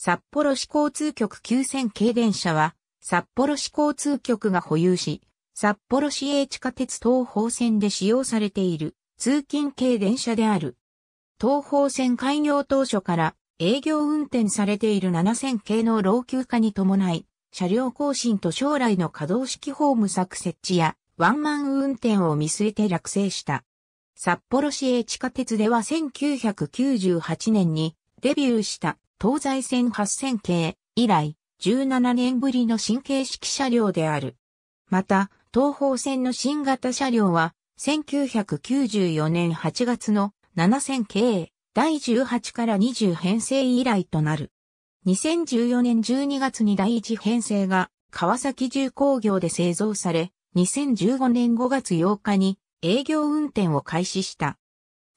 札幌市交通局9000系電車は、札幌市交通局が保有し、札幌市営地下鉄東方線で使用されている通勤系電車である。東方線開業当初から営業運転されている7000系の老朽化に伴い、車両更新と将来の稼働式ホーム作設置やワンマン運転を見据えて落成した。札幌市営地下鉄では1998年にデビューした東西線8000系以来17年ぶりの新形式車両である。また、東方線の新型車両は1994年8月の7000系第18から20編成以来となる。2014年12月に第1編成が川崎重工業で製造され、2015年5月8日に営業運転を開始した。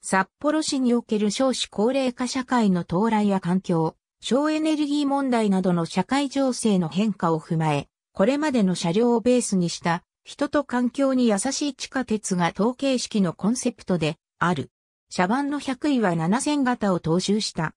札幌市における少子高齢化社会の到来や環境、省エネルギー問題などの社会情勢の変化を踏まえ、これまでの車両をベースにした人と環境に優しい地下鉄が統計式のコンセプトである。車番の100位は7000型を踏襲した。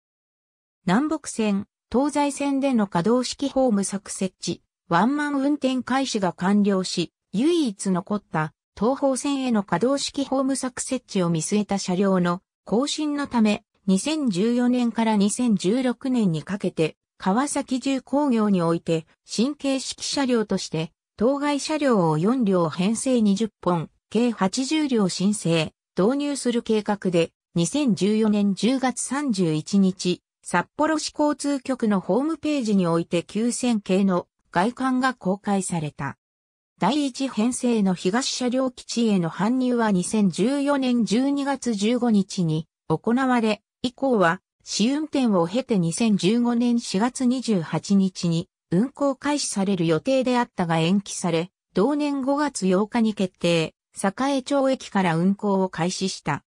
南北線、東西線での可動式ホーム作設置、ワンマン運転開始が完了し、唯一残った東方線への可動式ホーム作設置を見据えた車両の更新のため、2014年から2016年にかけて、川崎重工業において、神経式車両として、当該車両を4両編成20本、計80両申請、導入する計画で、2014年10月31日、札幌市交通局のホームページにおいて9000系の外観が公開された。第1編成の東車両基地への搬入は2014年12月15日に行われ、以降は、試運転を経て2015年4月28日に運行開始される予定であったが延期され、同年5月8日に決定、栄町駅から運行を開始した。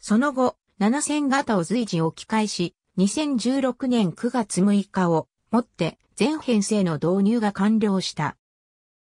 その後、7000型を随時置き返し、2016年9月6日をもって全編成の導入が完了した。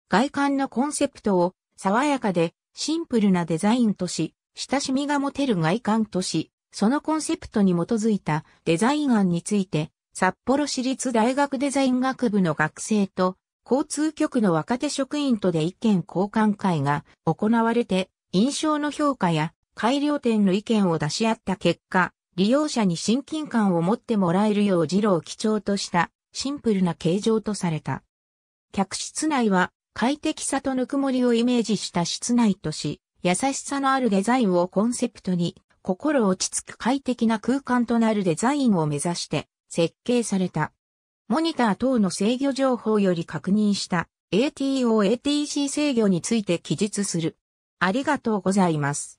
外観のコンセプトを爽やかでシンプルなデザインとし、親しみが持てる外観とし、そのコンセプトに基づいたデザイン案について、札幌市立大学デザイン学部の学生と、交通局の若手職員とで意見交換会が行われて、印象の評価や改良点の意見を出し合った結果、利用者に親近感を持ってもらえるよう次郎を基調としたシンプルな形状とされた。客室内は快適さとぬくもりをイメージした室内とし、優しさのあるデザインをコンセプトに心落ち着く快適な空間となるデザインを目指して設計された。モニター等の制御情報より確認した ATO ATC 制御について記述する。ありがとうございます。